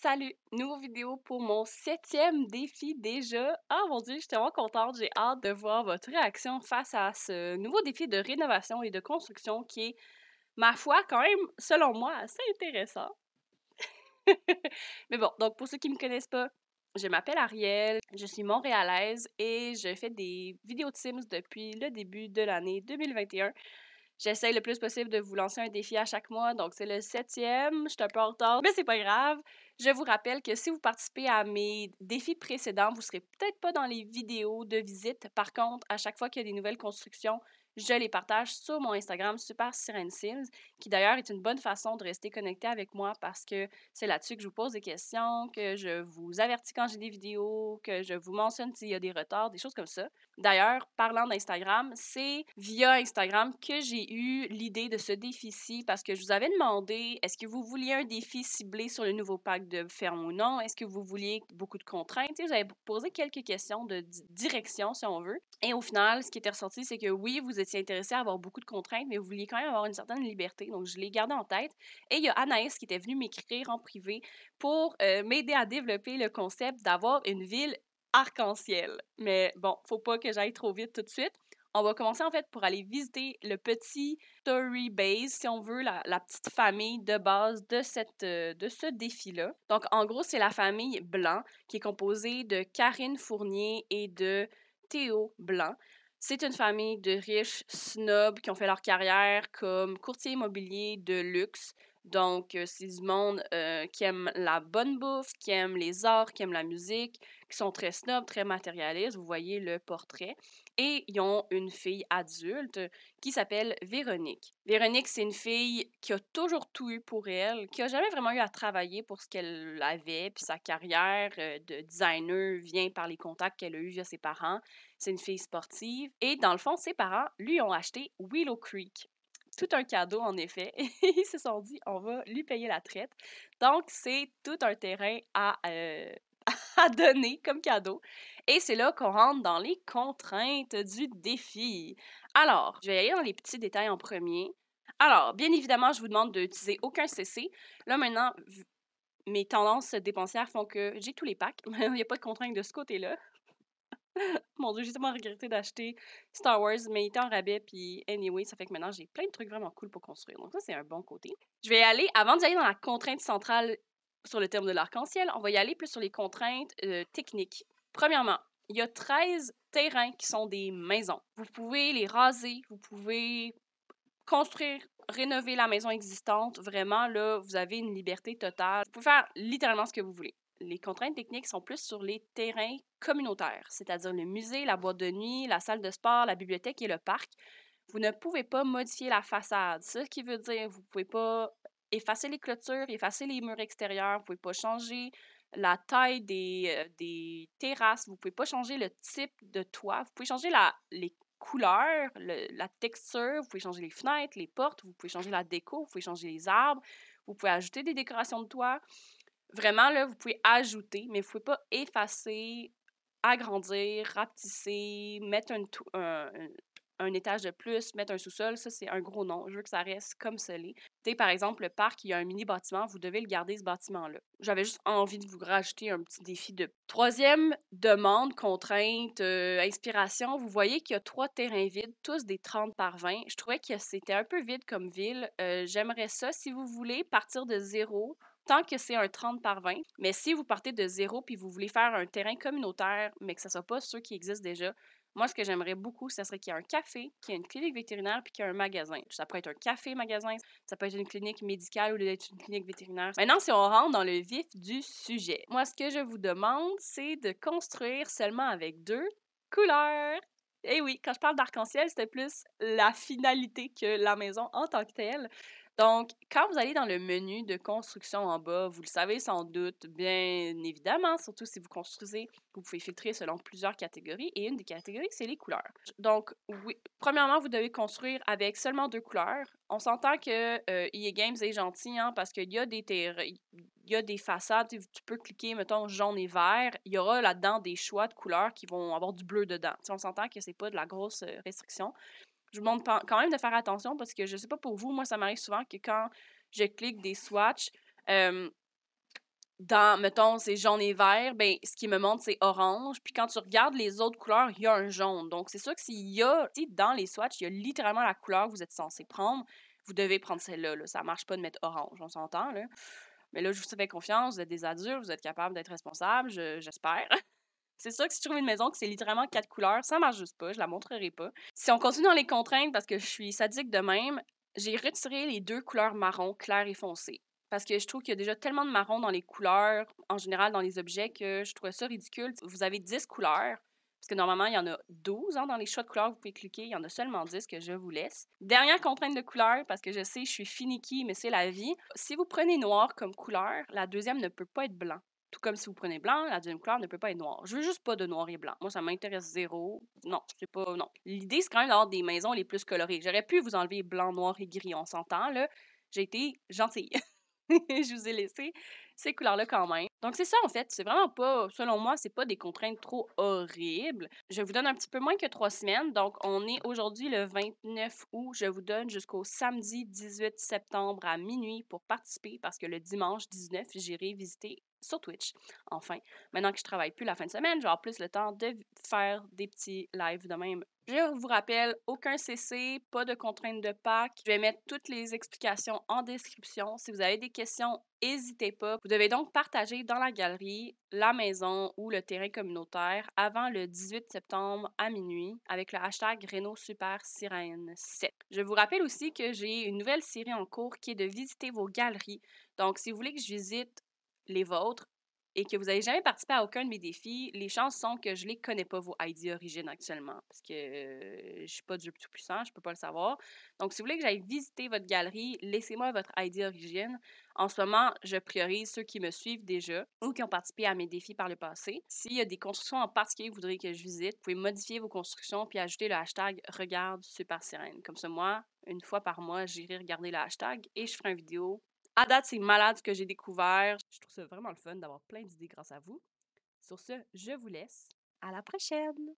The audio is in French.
Salut! Nouveau vidéo pour mon septième défi déjà. Ah mon dieu, je suis tellement contente, j'ai hâte de voir votre réaction face à ce nouveau défi de rénovation et de construction qui est, ma foi, quand même, selon moi, assez intéressant. Mais bon, donc pour ceux qui ne me connaissent pas, je m'appelle Ariel, je suis montréalaise et je fais des vidéos de Sims depuis le début de l'année 2021. J'essaie le plus possible de vous lancer un défi à chaque mois. Donc, c'est le septième. Je suis un peu en retard, mais c'est pas grave. Je vous rappelle que si vous participez à mes défis précédents, vous serez peut-être pas dans les vidéos de visite. Par contre, à chaque fois qu'il y a des nouvelles constructions, je les partage sur mon Instagram Super Siren Sims, qui d'ailleurs est une bonne façon de rester connecté avec moi parce que c'est là-dessus que je vous pose des questions, que je vous avertis quand j'ai des vidéos, que je vous mentionne s'il y a des retards, des choses comme ça. D'ailleurs, parlant d'Instagram, c'est via Instagram que j'ai eu l'idée de ce défi-ci parce que je vous avais demandé est-ce que vous vouliez un défi ciblé sur le nouveau pack de ferme ou non Est-ce que vous vouliez beaucoup de contraintes Vous avez posé quelques questions de direction, si on veut. Et au final, ce qui était ressorti, c'est que oui, vous étiez intéressé à avoir beaucoup de contraintes, mais vous vouliez quand même avoir une certaine liberté. Donc, je l'ai gardé en tête. Et il y a Anaïs qui était venue m'écrire en privé pour euh, m'aider à développer le concept d'avoir une ville arc-en-ciel. Mais bon, faut pas que j'aille trop vite tout de suite. On va commencer en fait pour aller visiter le petit Story Base, si on veut, la, petite famille de base de, cette, euh, de ce défi-là. Donc en gros, c'est la famille Blanc qui est composée de Karine Fournier et de Théo Blanc. C'est une famille de riches snobs qui ont fait leur carrière comme courtier immobilier de luxe donc, euh, c'est du monde euh, qui aime la bonne bouffe, qui aime les arts, qui aime la musique, qui sont très snobs, très matérialistes. Vous voyez le portrait. Et ils ont une fille adulte qui s'appelle Véronique. Véronique, c'est une fille qui a toujours tout eu pour elle, qui a jamais vraiment eu à travailler pour ce qu'elle avait, puis sa carrière euh, de designer vient par les contacts qu'elle a eus via ses parents. C'est une fille sportive. Et dans le fond, ses parents lui ont acheté Willow Creek tout un cadeau en effet. ils se sont dit, on va lui payer la traite. Donc, c'est tout un terrain à, euh, à donner comme cadeau. Et c'est là qu'on rentre dans les contraintes du défi. Alors, je vais aller dans les petits détails en premier. Alors, bien évidemment, je vous demande d'utiliser aucun CC. Là, maintenant, mes tendances dépensières font que j'ai tous les packs. Il n'y a pas de contrainte de ce côté-là. Mon Dieu, j'ai tellement regretté d'acheter Star Wars, mais il était en rabais, puis anyway, ça fait que maintenant, j'ai plein de trucs vraiment cool pour construire. Donc ça, c'est un bon côté. Je vais aller, avant d'y aller dans la contrainte centrale sur le terme de l'arc-en-ciel, on va y aller plus sur les contraintes euh, techniques. Premièrement, il y a 13 terrains qui sont des maisons. Vous pouvez les raser, vous pouvez construire, rénover la maison existante. Vraiment, là, vous avez une liberté totale. Vous pouvez faire littéralement ce que vous voulez les contraintes techniques sont plus sur les terrains communautaires, c'est-à-dire le musée, la boîte de nuit, la salle de sport, la bibliothèque et le parc. Vous ne pouvez pas modifier la façade, ce qui veut dire vous ne pouvez pas effacer les clôtures, effacer les murs extérieurs, vous ne pouvez pas changer la taille des, euh, terrasses, vous ne pouvez pas changer le type de toit, vous pouvez changer les couleurs, la texture, vous pouvez changer les fenêtres, les portes, vous pouvez changer la déco, vous pouvez changer les arbres, vous pouvez ajouter des décorations de toit. Vraiment, là, vous pouvez ajouter, mais vous ne pouvez pas effacer, agrandir, rapetisser, mettre un, un, étage de plus, mettre un sous-sol, ça c'est un gros nom Je veux que ça reste comme ça l'est. par exemple, le parc, il y a un mini bâtiment, vous devez le garder ce bâtiment-là. J'avais juste envie de vous rajouter un petit défi de troisième demande, contrainte, euh, inspiration. Vous voyez qu'il y a trois terrains vides, tous des 30 par 20. Je trouvais que c'était un peu vide comme ville. Euh, j'aimerais ça, si vous voulez, partir de zéro tant que c'est un 30 par 20. Mais si vous partez de zéro puis vous voulez faire un terrain communautaire, mais que ce ne soit pas ceux qui existent déjà, moi, ce que j'aimerais beaucoup, ce serait qu'il y ait un café, qu'il y ait une clinique vétérinaire, puis qu'il y ait un magasin. Ça peut être un café-magasin, ça peut être une clinique médicale ou une clinique vétérinaire. Maintenant, si on rentre dans le vif du sujet, moi, ce que je vous demande, c'est de construire seulement avec deux couleurs. Eh oui, quand je parle d'arc-en-ciel, c'était plus la finalité que la maison en tant que telle. Donc, quand vous allez dans le menu de construction en bas, vous le savez sans doute, bien évidemment, surtout si vous construisez, vous pouvez filtrer selon plusieurs catégories et une des catégories, c'est les couleurs. Donc, oui, premièrement, vous devez construire avec seulement deux couleurs. On s'entend que euh, e Games est gentil hein, parce qu'il y a des il y a des façades, tu peux cliquer, mettons, jaune et vert, il y aura là-dedans des choix de couleurs qui vont avoir du bleu dedans. on s'entend que c'est pas de la grosse euh, restriction je vous demande quand même de faire attention parce que je sais pas pour vous, moi, ça m'arrive souvent que quand je clique des swatchs, dans, mettons, c'est jaune et vert, ben, ce qui me montre, c'est orange. Puis quand tu regardes les autres couleurs, il y a un jaune. Donc, c'est sûr que s'il y a, dans les swatchs, il y a littéralement la couleur que vous êtes censé prendre. Vous devez prendre celle-là. Là. Ça marche pas de mettre orange, on s'entend, là. Mais là, je vous fais confiance, vous êtes des adultes, vous êtes capables d'être responsables, j'espère. C'est sûr que si je trouve une maison que c'est littéralement quatre couleurs, ça marche juste pas, je la montrerai pas. Si on continue dans les contraintes, parce que je suis sadique de même, j'ai retiré les deux couleurs marron, clair et foncé. Parce que je trouve qu'il y a déjà tellement de marron dans les couleurs, en général dans les objets, que je trouvais ça ridicule. Vous avez 10 couleurs, parce que normalement, il y en a 12 hein, dans les choix de couleurs, vous pouvez cliquer, il y en a seulement 10 que je vous laisse. Dernière contrainte de couleurs, parce que je sais, je suis finicky, mais c'est la vie. Si vous prenez noir comme couleur, la deuxième ne peut pas être blanc. Tout comme si vous prenez blanc, la deuxième couleur ne peut pas être noire. Je veux juste pas de noir et blanc. Moi, ça m'intéresse zéro. Non, c'est pas. Non. L'idée, c'est quand même d'avoir des maisons les plus colorées. J'aurais pu vous enlever blanc, noir et gris, on s'entend, là. J'ai été gentille. je vous ai laissé ces couleurs-là quand même. Donc c'est ça en fait, c'est vraiment pas, selon moi, c'est pas des contraintes trop horribles. Je vous donne un petit peu moins que trois semaines, donc on est aujourd'hui le 29 août. Je vous donne jusqu'au samedi 18 septembre à minuit pour participer parce que le dimanche 19, j'irai visiter sur Twitch. Enfin, maintenant que je travaille plus la fin de semaine, j'ai plus le temps de faire des petits lives de même. Je vous rappelle, aucun CC, pas de contraintes de pack. Je vais mettre toutes les explications en description. Si vous avez des questions, n'hésitez pas. Vous devez donc partager dans la galerie, la maison ou le terrain communautaire avant le 18 septembre à minuit avec le hashtag Renault Super 7. Je vous rappelle aussi que j'ai une nouvelle série en cours qui est de visiter vos galeries. Donc, si vous voulez que je visite les vôtres, et que vous n'avez jamais participé à aucun de mes défis, les chances sont que je ne les connais pas, vos ID origines actuellement, parce que euh, je ne suis pas du tout puissant, je ne peux pas le savoir. Donc, si vous voulez que j'aille visiter votre galerie, laissez-moi votre ID origine. En ce moment, je priorise ceux qui me suivent déjà ou qui ont participé à mes défis par le passé. S'il y a des constructions en particulier que vous voudriez que je visite, vous pouvez modifier vos constructions puis ajouter le hashtag Regarde Super Comme ça, moi, une fois par mois, j'irai regarder le hashtag et je ferai une vidéo à date, c'est malade que j'ai découvert. Je trouve ça vraiment le fun d'avoir plein d'idées grâce à vous. Sur ce, je vous laisse. À la prochaine!